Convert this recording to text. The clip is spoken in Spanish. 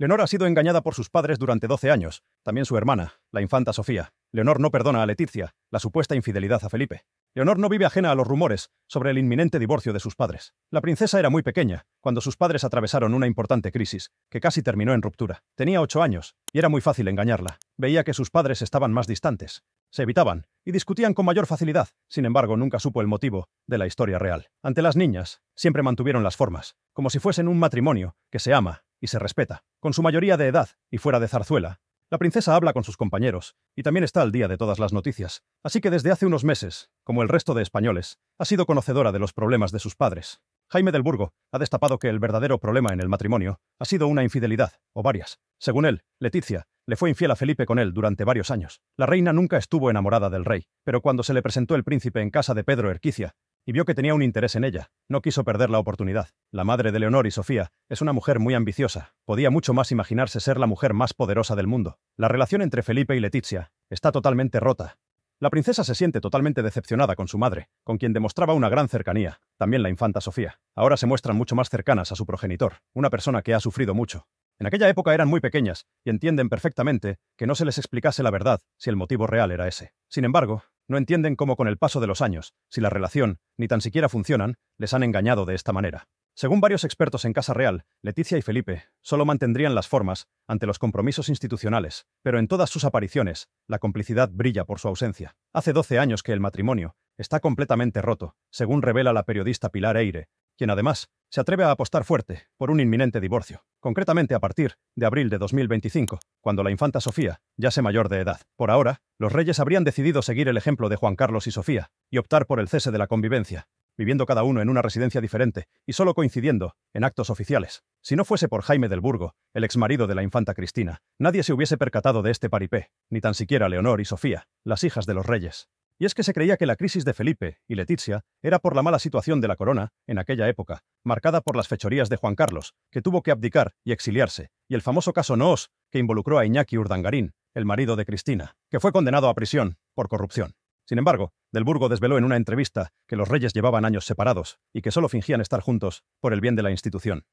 Leonor ha sido engañada por sus padres durante 12 años, también su hermana, la infanta Sofía. Leonor no perdona a Leticia la supuesta infidelidad a Felipe. Leonor no vive ajena a los rumores sobre el inminente divorcio de sus padres. La princesa era muy pequeña cuando sus padres atravesaron una importante crisis, que casi terminó en ruptura. Tenía ocho años y era muy fácil engañarla. Veía que sus padres estaban más distantes, se evitaban y discutían con mayor facilidad. Sin embargo, nunca supo el motivo de la historia real. Ante las niñas, siempre mantuvieron las formas, como si fuesen un matrimonio que se ama y se respeta, con su mayoría de edad y fuera de zarzuela. La princesa habla con sus compañeros y también está al día de todas las noticias, así que desde hace unos meses, como el resto de españoles, ha sido conocedora de los problemas de sus padres. Jaime del Burgo ha destapado que el verdadero problema en el matrimonio ha sido una infidelidad, o varias. Según él, Leticia le fue infiel a Felipe con él durante varios años. La reina nunca estuvo enamorada del rey, pero cuando se le presentó el príncipe en casa de Pedro Erquicia, y vio que tenía un interés en ella. No quiso perder la oportunidad. La madre de Leonor y Sofía es una mujer muy ambiciosa. Podía mucho más imaginarse ser la mujer más poderosa del mundo. La relación entre Felipe y Letizia está totalmente rota. La princesa se siente totalmente decepcionada con su madre, con quien demostraba una gran cercanía, también la infanta Sofía. Ahora se muestran mucho más cercanas a su progenitor, una persona que ha sufrido mucho. En aquella época eran muy pequeñas y entienden perfectamente que no se les explicase la verdad si el motivo real era ese. Sin embargo, no entienden cómo con el paso de los años, si la relación ni tan siquiera funcionan, les han engañado de esta manera. Según varios expertos en Casa Real, Leticia y Felipe solo mantendrían las formas ante los compromisos institucionales, pero en todas sus apariciones, la complicidad brilla por su ausencia. Hace 12 años que el matrimonio está completamente roto, según revela la periodista Pilar Eire, quien además se atreve a apostar fuerte por un inminente divorcio, concretamente a partir de abril de 2025, cuando la infanta Sofía ya se mayor de edad. Por ahora, los reyes habrían decidido seguir el ejemplo de Juan Carlos y Sofía y optar por el cese de la convivencia, viviendo cada uno en una residencia diferente y solo coincidiendo en actos oficiales. Si no fuese por Jaime del Burgo, el exmarido de la infanta Cristina, nadie se hubiese percatado de este paripé, ni tan siquiera Leonor y Sofía, las hijas de los reyes. Y es que se creía que la crisis de Felipe y Letizia era por la mala situación de la corona en aquella época, marcada por las fechorías de Juan Carlos, que tuvo que abdicar y exiliarse, y el famoso caso Noos, que involucró a Iñaki Urdangarín, el marido de Cristina, que fue condenado a prisión por corrupción. Sin embargo, Del Burgo desveló en una entrevista que los reyes llevaban años separados y que solo fingían estar juntos por el bien de la institución.